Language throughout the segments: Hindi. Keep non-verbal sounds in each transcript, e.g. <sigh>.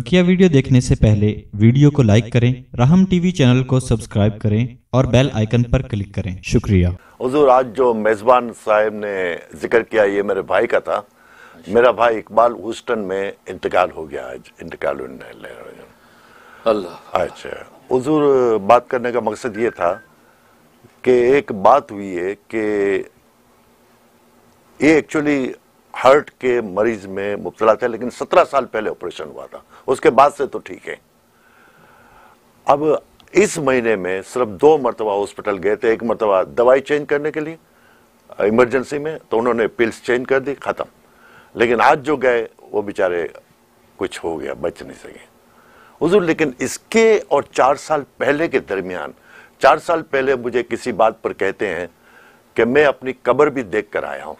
बकिया वीडियो देखने से पहले वीडियो को लाइक करें राहम टीवी चैनल को सब्सक्राइब करें और बेल आइकन पर क्लिक करें शुक्रिया हजूर आज जो मेज़बान साहब ने जिक्र किया ये मेरे भाई का था मेरा भाई इकबाल हूस्टन में इंतकाल हो गया आज इंतकाल अच्छा हजूर बात करने का मकसद ये था कि एक बात हुई है कि ये एक्चुअली हार्ट के मरीज में मुबतला थे लेकिन सत्रह साल पहले ऑपरेशन हुआ था उसके बाद से तो ठीक है अब इस महीने में सिर्फ दो मरतबा हॉस्पिटल गए थे एक मरतबा दवाई चेंज करने के लिए इमरजेंसी में तो उन्होंने पिल्स चेंज कर दी ख़त्म लेकिन आज जो गए वो बेचारे कुछ हो गया बच नहीं सके हजूर लेकिन इसके और चार साल पहले के दरमियान चार साल पहले मुझे किसी बात पर कहते हैं कि मैं अपनी कब्र भी देख कर आया हूं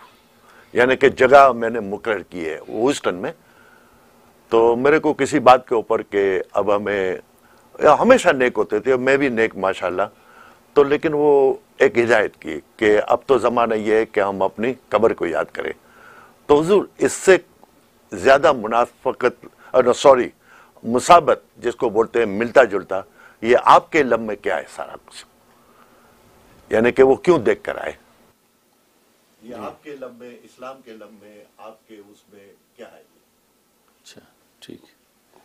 यानी कि जगह मैंने मुकर की है ह्यूस्टन में तो मेरे को किसी बात के ऊपर के अब हमें हमेशा नेक होते थे मैं भी नेक माशाल्लाह तो लेकिन वो एक हिदायत की कि अब तो ज़माना ये है कि हम अपनी कब्र को याद करें तो हजूर इससे ज़्यादा मुनाफकत सॉरी मुसाबत जिसको बोलते हैं मिलता जुलता ये आपके लम्बे क्या है सारा कुछ यानी कि वो क्यों देख कर आए ये आपके लम्बे इस्लाम के लम्बे आपके उसमें क्या है अच्छा ठीक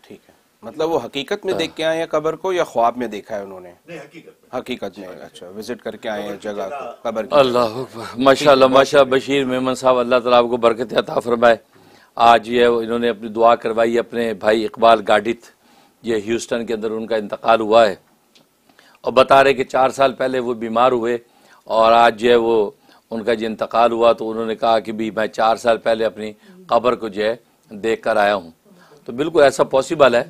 ठीक है मतलब वो हकीकत में हाँ। देख के आए हैं कबर को या ख्वाब में देखा है उन्होंने नहीं हकीकत में हकीकत में अच्छा, अच्छा विजिट अच्छा। करके आए हैं जगह को कबर अल्लाह माशा माशा बशीर मेमन साहब अल्लाह तला आपको बरकत अता फरमाए आज ये इन्होंने अपनी दुआ करवाई अपने भाई इकबाल गाडित ये ह्यूस्टन के अंदर उनका इंतकाल हुआ है और बता रहे कि चार साल पहले वो बीमार हुए और आज जो है वो उनका जो इंतकाल हुआ तो उन्होंने कहा कि भी मैं चार साल पहले अपनी कब्र को जो है देख कर आया हूँ तो बिल्कुल ऐसा पॉसिबल है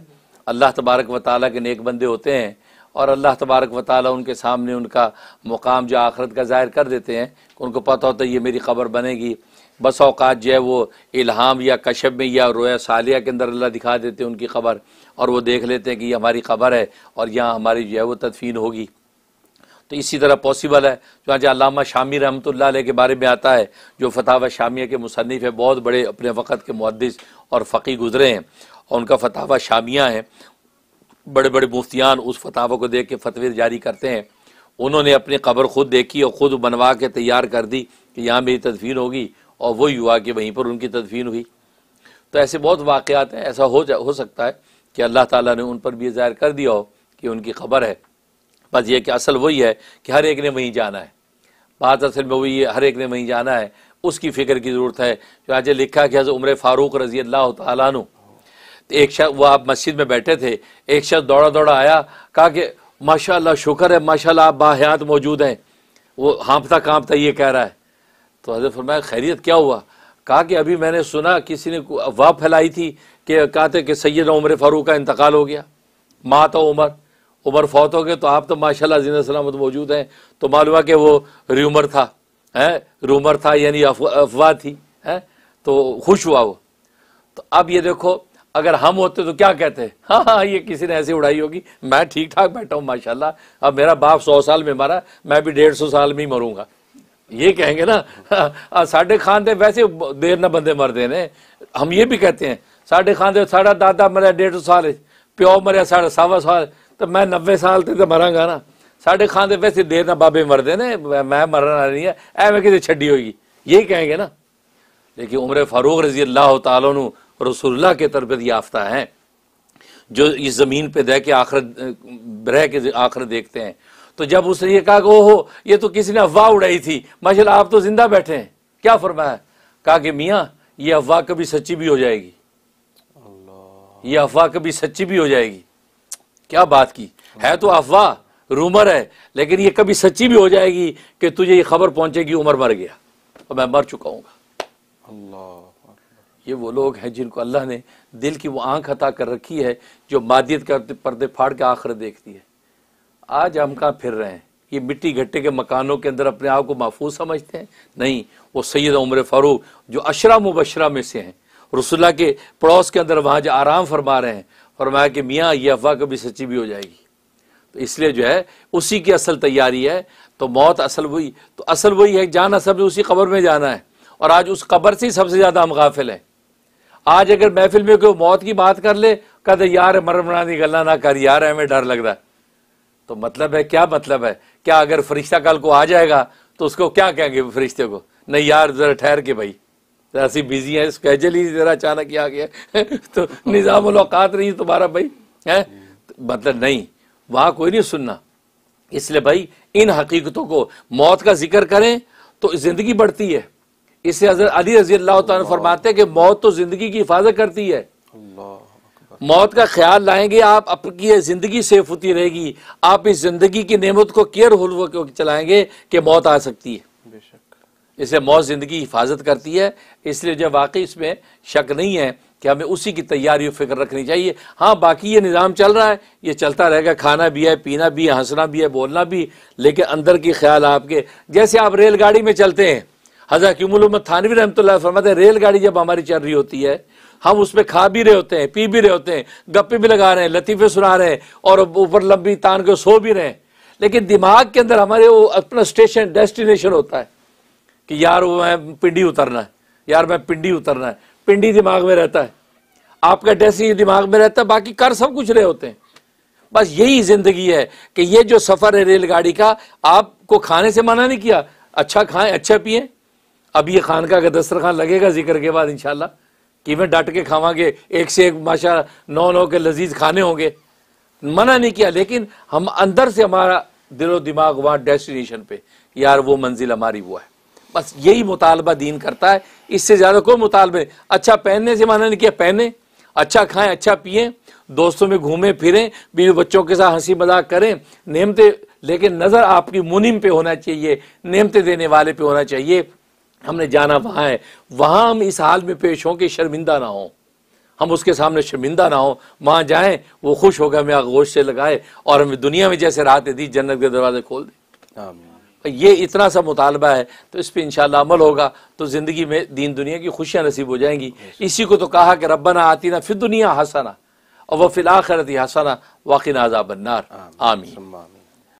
अल्लाह तबारक व ताली के नेक बंदे होते हैं और अल्लाह तबारक व ताली उनके सामने उनका मुकाम जो आखरत का जाहिर कर देते हैं उनको पता होता है ये मेरी खबर बनेगी बस अवकात जो है वो इल्हाम या कशब में या रोया सालिया के अंदर अल्लाह दिखा देते हैं उनकी खबर और वो देख लेते हैं कि ये हमारी खबर है और यहाँ हमारी जो है वो तदफीन होगी तो इसी तरह पॉसिबल है चुनाचा अलामा शामी रहमतुल्लाह के बारे में आता है जो फतावा शामिया के मुसनफ़ है बहुत बड़े अपने वक़्त के मुहदस और फ़कीह गुज़रे हैं और उनका फतावा शामिया है बड़े बड़े मुफ्तियान उस फतावा को देख के फतवे जारी करते हैं उन्होंने अपनी खबर खुद देखी और ख़ुद बनवा के तैयार कर दी कि यहाँ मेरी तदफीन होगी और वही युवा कि वहीं पर उनकी तदफीन हुई तो ऐसे बहुत वाक़ हैं ऐसा हो जा हो सकता है कि अल्लाह ताला ने उन पर भी ज़ाहिर कर दिया हो कि उनकी खबर है बस ये कि असल वही है कि हर एक ने वहीं जाना है बात असल में वही है हर एक ने वहीं जाना है उसकी फ़िक्र की ज़रूरत है जो आज लिखा कि हज़र उम्र फ़ारूक रजी अल्लाह तु तो एक शख्स वह आप मस्जिद में बैठे थे एक शख्स दौड़ा दौड़ा आया कहा कि माशा शुक्र है माशा आप बाहियात मौजूद हैं वो हाँपता कांपता ये कह रहा है तो हजरत फरमाया खैरियत क्या हुआ कहा कि अभी मैंने सुना किसी ने अफवाह फैलाई थी कि कहा थे कि सैद उमर फ़ारूक का इंतकाल हो गया माता उमर उमर फौत हो गए तो आप तो माशाल्लाह जीन सलामत मौजूद हैं तो मालूम है कि वो र्यूमर था है रूमर था यानी अफवाह थी है तो खुश हुआ वो तो अब ये देखो अगर हम होते तो क्या कहते हैं <laughs> हाँ हाँ ये किसी ने ऐसी उड़ाई होगी मैं ठीक ठाक बैठा हूँ माशाल्लाह अब मेरा बाप सौ साल में मरा मैं भी डेढ़ सौ साल में ही मरूंगा ये कहेंगे ना <laughs> साढ़े दे वैसे देर ना बंदे मर देने हम ये भी कहते हैं साढ़े दे साढ़ा दादा मरा डेढ़ सौ साल प्यो मरिया साढ़ा सावा साल तो मैं नब्बे साल तक तो मरगा ना साढ़े खां वैसे देर ना बाबे मरते ने मैं मरन नहीं है एवं किसी छी होगी यही कहेंगे ना लेकिन उम्र फारूक रजी अल्लाह तु रसुल्ला के तरबत याफ्ता हैं जो इस ज़मीन पर दह के आखिर रह के आखिर देखते हैं तो जब उसने ये कहा कि ओहो ये तो किसी ने अफवाह उड़ाई थी माशा आप तो ज़िंदा बैठे हैं क्या फरमाया कहा कि मियाँ ये अफवाह कभी सच्ची भी हो जाएगी ये अफवाह कभी सच्ची भी हो जाएगी क्या बात की है तो अफवाह रूमर है लेकिन ये कभी सच्ची भी हो जाएगी कि तुझे ये खबर पहुंचेगी उमर मर गया और मैं मर चुका हूँ ये वो लोग हैं जिनको अल्लाह ने दिल की वो आंख हता कर रखी है जो मादियत का पर्दे फाड़ के आखिर देखती है आज हम कहाँ फिर रहे हैं ये मिट्टी घट्टे के मकानों के अंदर अपने आप को महफूज समझते हैं नहीं वो सैयद उम्र फ़ारूक जो अशरा मुबशरा में से हैं रसुल्ला के पड़ोस के अंदर वहाँ जो आराम फरमा रहे हैं फरमाया कि मियाँ ये अफवाह कभी सच्ची भी हो जाएगी तो इसलिए जो है उसी की असल तैयारी है तो मौत असल वही तो असल वही है जाना सब उसी कबर में जाना है और आज उस कबर से ही सबसे ज़्यादा हम गाफिल हैं आज अगर महफिल में कोई मौत की बात कर ले कहते यार नहीं निकलना ना कर यार हमें डर लग रहा है तो मतलब है क्या मतलब है क्या अगर फरिश्ता कल को आ जाएगा तो उसको क्या कहेंगे फरिश्ते को नहीं यार ज़रा ठहर के भाई तो जरा बिजी है स्केजल ही ज़रा अचानक ही आ गया <laughs> तो निज़ाम अवकात नहीं तुम्हारा भाई है तो मतलब नहीं वहां कोई नहीं सुनना इसलिए भाई इन हकीकतों को मौत का जिक्र करें तो ज़िंदगी बढ़ती है इससे हजरत अली रजी अल्लाह फरमाते हैं कि मौत तो ज़िंदगी की हिफाजत करती है मौत का ख्याल लाएंगे आप आपकी ज़िंदगी सेफ होती रहेगी आप इस ज़िंदगी की नेमत को केयर चलाएंगे कि मौत आ सकती है इसे मौत ज़िंदगी हिफाजत करती है इसलिए जब वाकई इसमें शक नहीं है कि हमें उसी की तैयारी और फिक्र रखनी चाहिए हाँ बाकी ये निज़ाम चल रहा है ये चलता रहेगा खाना भी है पीना भी है हंसना भी है बोलना भी लेकिन अंदर के ख्याल आपके जैसे आप रेलगाड़ी में चलते हैं हज़रा क्यूमुलमद थानवी रहमत फरमाते हैं रेलगाड़ी जब हमारी चल रही होती है हम उस पर खा भी रहे होते हैं पी भी रहे होते हैं गप्पे भी लगा रहे हैं लतीफ़े सुना रहे हैं और ऊपर लंबी तान के सो भी रहे हैं लेकिन दिमाग के अंदर हमारे वो अपना स्टेशन डेस्टिनेशन होता है कि यार वो मैं पिंडी उतरना है यार मैं पिंडी उतरना है पिंडी दिमाग में रहता है आपका डेसी दिमाग में रहता है बाकी कर सब कुछ रहे होते हैं बस यही जिंदगी है कि ये जो सफ़र है रेलगाड़ी का आपको खाने से मना नहीं किया अच्छा खाएं अच्छा पिए अब ये खान का दस्तरखान लगेगा जिक्र के बाद इंशाल्लाह कि मैं डट के खावागे एक से एक माशा नौ नौ के लजीज खाने होंगे मना नहीं किया लेकिन हम अंदर से हमारा दिलो दिमाग वहाँ डेस्टिनेशन पे यार वो मंजिल हमारी वो है बस यही मुतालबा दीन करता है इससे ज़्यादा कोई मुतालबे अच्छा पहनने से माना नहीं किया पहने अच्छा खाएं अच्छा पिए दोस्तों में घूमें फिरें बीवी बच्चों के साथ हंसी मजाक करें नेमते लेकिन नज़र आपकी मुनिम पे होना चाहिए नेमते देने वाले पे होना चाहिए हमने जाना वहाँ है वहाँ हम इस हाल में पेश हों कि शर्मिंदा ना हों हम उसके सामने शर्मिंदा ना हो वहाँ जाएं वो खुश होगा हमें आगोश से लगाए और हमें दुनिया में जैसे राहत दी जन्नत के दरवाजे खोल दे ये इतना सा मुतालबा है तो इस पर इंशाल्लाह अमल होगा तो ज़िंदगी में दीन दुनिया की खुशियाँ नसीब हो जाएंगी इसी को तो कहा कि रबना आती ना फिर दुनिया हंसाना और वह फिल हसाना हंसाना वाकिन बनार आमी